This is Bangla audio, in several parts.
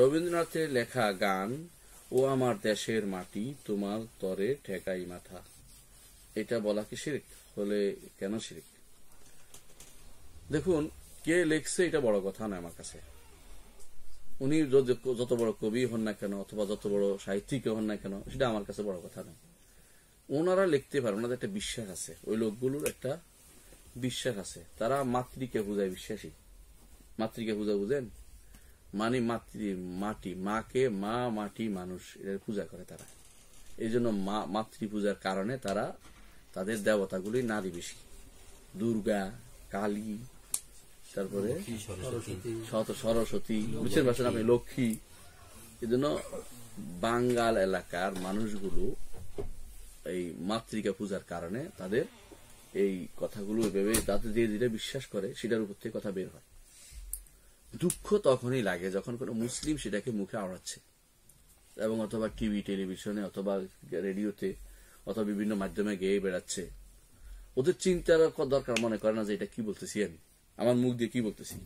রবীন্দ্রনাথের লেখা গান ও আমার দেশের মাটি তোমার তরে ঠেকাই মাথা এটা বলা কি শিরিক হলে কেন শিরিক দেখুন কে লেখছে এটা বড় কথা না আমার কাছে উনি যত বড় কবি হন না কেন অথবা যত বড় সাহিত্যিক হন না কেন সেটা আমার কাছে বড় কথা না ওনারা লিখতে পারে ওনাদের একটা বিশ্বাস আছে ওই লোকগুলোর একটা বিশ্বাস আছে তারা মাতৃকে বুঝায় বিশ্বাসী মাতৃকে পূজা বুঝেন মানে মাতৃ মাটি মাকে মা মাটি মানুষ এদের পূজা করে তারা এই জন্য মা মাতৃ পূজার কারণে তারা তাদের দেবতাগুলি নারী বেশি দুর্গা কালী তারপরে সরস্বতী বুঝতে পারছেন আপনি লক্ষ্মী এজন্য বাঙ্গাল এলাকার মানুষগুলো এই মাতৃকা পূজার কারণে তাদের এই কথাগুলো ভেবে তাদের ধীরে ধীরে বিশ্বাস করে সেটার উপর থেকে কথা বের হয় দুঃখ তখনই লাগে যখন কোনো মুসলিম সেটাকে মুখে আওড়াচ্ছে এবং অথবা টিভি টেলিভিশনে অথবা রেডিওতে অথবা বিভিন্ন মাধ্যমে গেয়ে বেড়াচ্ছে ওদের চিন্তার দরকার মনে করে না যে এটা কি বলতেছি আমি আমার মুখ দিয়ে কি বলতেছি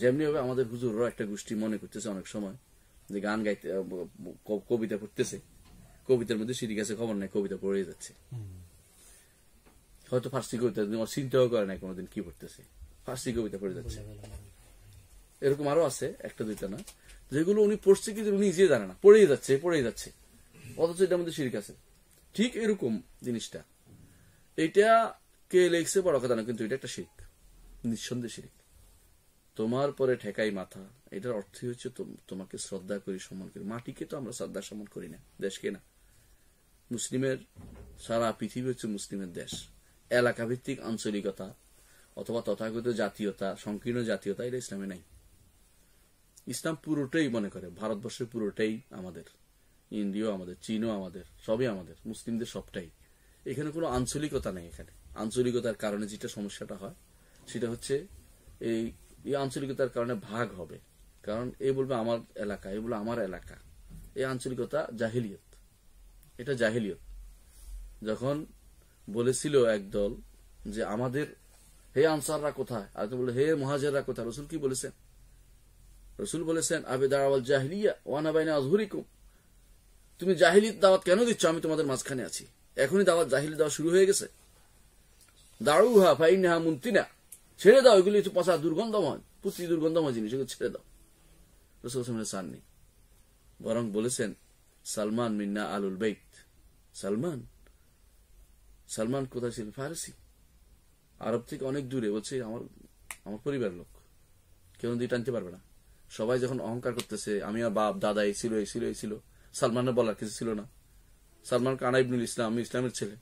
যেমনি হবে আমাদের হুজুররা একটা গোষ্ঠী মনে করতেছে অনেক সময় যে গান গাইতে কবিতা পড়তেছে কবিতার মধ্যে সিঁড়ি গাছে খবর নাই কবিতা পড়ে যাচ্ছে হয়তো ফার্সি কবিতা চিন্তাও করে নাই কোনোদিন কি পড়তেছে ফার্সি কবিতা পড়ে যাচ্ছে এরকম আরো আছে একটা দুইটা না যেগুলো উনি পড়ছে কিন্তু উনি নিজে জানে না পড়েই যাচ্ছে পড়েই যাচ্ছে অথচ এটার মধ্যে শিরিক আছে ঠিক এরকম জিনিসটা এটা কে লেখছে বড় কথা না কিন্তু এটা একটা শিরিক নিঃসন্দেহ শিরিক তোমার পরে ঠেকাই মাথা এটার অর্থ হচ্ছে তোমাকে শ্রদ্ধা করি সম্মান করি মাটিকে তো আমরা শ্রদ্ধা সম্মান করি না দেশকে না মুসলিমের সারা পৃথিবী হচ্ছে মুসলিমের দেশ এলাকাভিত্তিক আঞ্চলিকতা অথবা তথাকথিত জাতীয়তা সংকীর্ণ জাতীয়তা এটা ইসলামে নাই ইসলাম পুরোটাই মনে করে ভারতবর্ষের পুরোটাই আমাদের ইন্ডিয়া আমাদের চীনও আমাদের সবই আমাদের মুসলিমদের সবটাই এখানে কোনো আঞ্চলিকতা নেই এখানে আঞ্চলিকতার কারণে যেটা সমস্যাটা হয় সেটা হচ্ছে এই এই আঞ্চলিকতার কারণে ভাগ হবে কারণ এ বলবে আমার এলাকা এ বলবে আমার এলাকা এই আঞ্চলিকতা জাহিলিয়ত এটা জাহিলিয়ত যখন বলেছিল একদল যে আমাদের হে আনসাররা কোথায় আর বলে হে মহাজেররা কোথায় রসুল কি বলেছেন রসুল বলেছেন আবে দাওয়াল জাহিলিয়া ওয়ানা বাইনা আজহুরিকুম তুমি জাহিলির দাওয়াত কেন দিচ্ছ আমি তোমাদের মাঝখানে আছি এখনই দাওয়াত জাহিলি দেওয়া শুরু হয়ে গেছে ভাই ফাইনহা মুন্তিনা ছেড়ে দাও এগুলি একটু পচা দুর্গন্ধময় পুত্রী দুর্গন্ধময় জিনিস এগুলো ছেড়ে দাও রসুল সামনে চাননি বরং বলেছেন সালমান মিন্না আলুল বেইত সালমান সালমান কোথায় ছিল ফারসি আরব থেকে অনেক দূরে বলছে আমার আমার পরিবার লোক কেউ দিয়ে টানতে পারবে না সবাই যখন অহংকার করতেছে আমি আর বাপ দাদা এই ছিল এই ছিল এই ছিল সালমানের বলার কিছু ছিল না সালমান কানা ইবনুল ইসলাম আমি ইসলামের ছেলে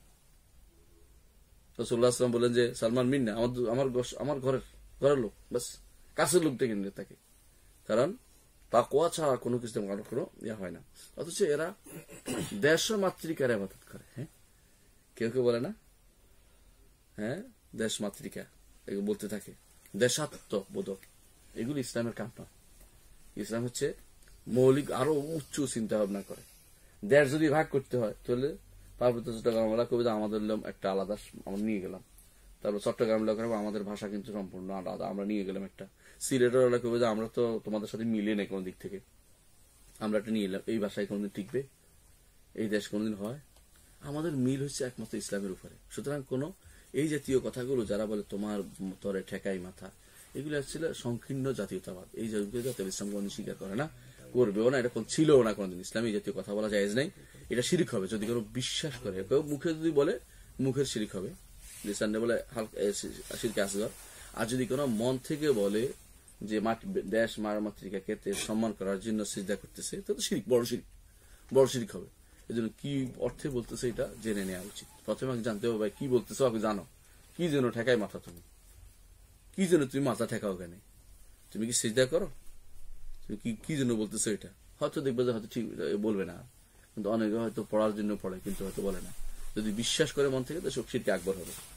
রসুল্লাহ আসলাম বলেন যে সালমান মিন না আমার আমার আমার ঘরের ঘরের লোক বাস কাছের লোকটা কিনে তাকে কারণ তা কোয়া ছাড়া কোনো কিছু মানুষ কোনো ইয়া হয় না অথচ এরা দেশ মাতৃকার আবাদত করে হ্যাঁ কেউ কেউ বলে না হ্যাঁ দেশ মাতৃকা বলতে থাকে দেশাত্মবোধক এগুলি ইসলামের কাম নয় ইসলাম হচ্ছে মৌলিক আরো উচ্চ চিন্তা ভাবনা করে দেশ যদি ভাগ করতে হয় তাহলে পার্বত্য চট্টগ্রাম আমরা কবিতা আমাদের একটা আলাদা আমরা নিয়ে গেলাম তারপর চট্টগ্রাম লোকেরা আমাদের ভাষা কিন্তু সম্পূর্ণ আলাদা আমরা নিয়ে গেলাম একটা সিলেটের এলাকা কবিতা আমরা তো তোমাদের সাথে মিলিয়ে নেই কোনো দিক থেকে আমরা একটা নিয়ে এলাম এই ভাষায় কোনোদিন টিকবে এই দেশ কোনোদিন হয় আমাদের মিল হচ্ছে একমাত্র ইসলামের উপরে সুতরাং কোন এই জাতীয় কথাগুলো যারা বলে তোমার তরে ঠেকাই মাথা এগুলো ছিল সংকীর্ণ জাতীয়তাবাদ এই জাতীয় ইসলাম স্বীকার করে না করবেও না এটা ছিল না কোনদিন ইসলামী জাতীয় কথা বলা যায় নাই এটা শিরিক হবে যদি কোনো বিশ্বাস করে মুখে যদি বলে মুখের শিরিক হবে বলে শিরকে আসগর আর যদি কোনো মন থেকে বলে যে মাটি দেশ মাতৃকা ক্ষেত্রে সম্মান করার জন্য সিজা করতেছে তো শিরিক বড় শিরিক বড় শিরিক হবে এজন্য কি অর্থে বলতেছে এটা জেনে নেওয়া উচিত প্রথমে জানতে হবে কি বলতেছো আপনি জানো কি যেন ঠেকায় মাথা তুমি কি জন্য তুমি মাথা ঠেকাও কেন তুমি কি সেজদা করো তুমি কি কি জন্য বলতেছো এটা হয়তো দেখবে যে হয়তো ঠিক বলবে না কিন্তু অনেকে হয়তো পড়ার জন্য পড়ে কিন্তু হয়তো বলে না যদি বিশ্বাস করে মন থেকে তো শক্তির আকবর হবে